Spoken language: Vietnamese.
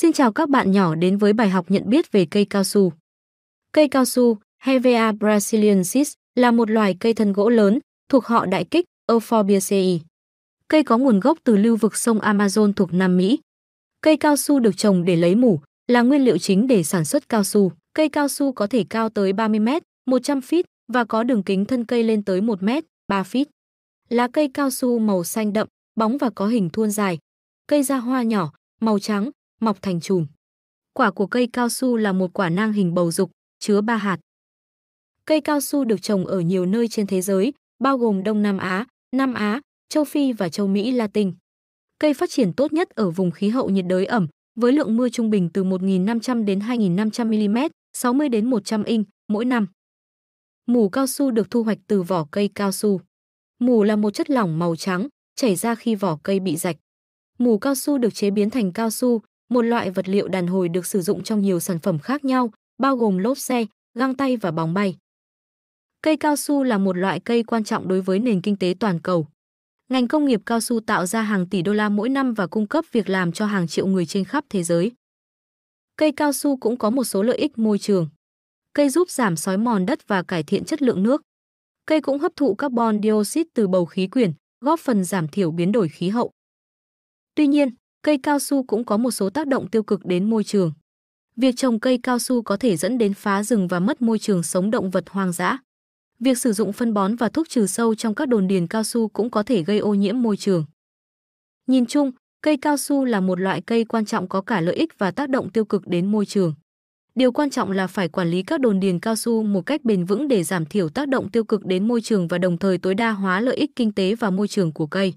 Xin chào các bạn nhỏ đến với bài học nhận biết về cây cao su. Cây cao su, Hevea brasiliensis, là một loài cây thân gỗ lớn, thuộc họ đại kích, Euphorbiaceae. Cây có nguồn gốc từ lưu vực sông Amazon thuộc Nam Mỹ. Cây cao su được trồng để lấy mủ, là nguyên liệu chính để sản xuất cao su. Cây cao su có thể cao tới 30 m, 100 feet và có đường kính thân cây lên tới 1 m, 3 feet. Lá cây cao su màu xanh đậm, bóng và có hình thuôn dài. Cây ra hoa nhỏ, màu trắng, mọc thành chùm. Quả của cây cao su là một quả nang hình bầu dục, chứa ba hạt. Cây cao su được trồng ở nhiều nơi trên thế giới, bao gồm Đông Nam Á, Nam Á, châu Phi và châu Mỹ Latin. Cây phát triển tốt nhất ở vùng khí hậu nhiệt đới ẩm, với lượng mưa trung bình từ 1.500 đến 2.500 mm, 60 đến 100 inch mỗi năm. Mù cao su được thu hoạch từ vỏ cây cao su. Mù là một chất lỏng màu trắng, chảy ra khi vỏ cây bị rạch. Mù cao su được chế biến thành cao su, một loại vật liệu đàn hồi được sử dụng trong nhiều sản phẩm khác nhau, bao gồm lốp xe, găng tay và bóng bay. Cây cao su là một loại cây quan trọng đối với nền kinh tế toàn cầu. Ngành công nghiệp cao su tạo ra hàng tỷ đô la mỗi năm và cung cấp việc làm cho hàng triệu người trên khắp thế giới. Cây cao su cũng có một số lợi ích môi trường. Cây giúp giảm sói mòn đất và cải thiện chất lượng nước. Cây cũng hấp thụ carbon dioxide từ bầu khí quyển, góp phần giảm thiểu biến đổi khí hậu. Tuy nhiên, cây cao su cũng có một số tác động tiêu cực đến môi trường. Việc trồng cây cao su có thể dẫn đến phá rừng và mất môi trường sống động vật hoang dã. Việc sử dụng phân bón và thuốc trừ sâu trong các đồn điền cao su cũng có thể gây ô nhiễm môi trường. Nhìn chung, cây cao su là một loại cây quan trọng có cả lợi ích và tác động tiêu cực đến môi trường. Điều quan trọng là phải quản lý các đồn điền cao su một cách bền vững để giảm thiểu tác động tiêu cực đến môi trường và đồng thời tối đa hóa lợi ích kinh tế và môi trường của cây.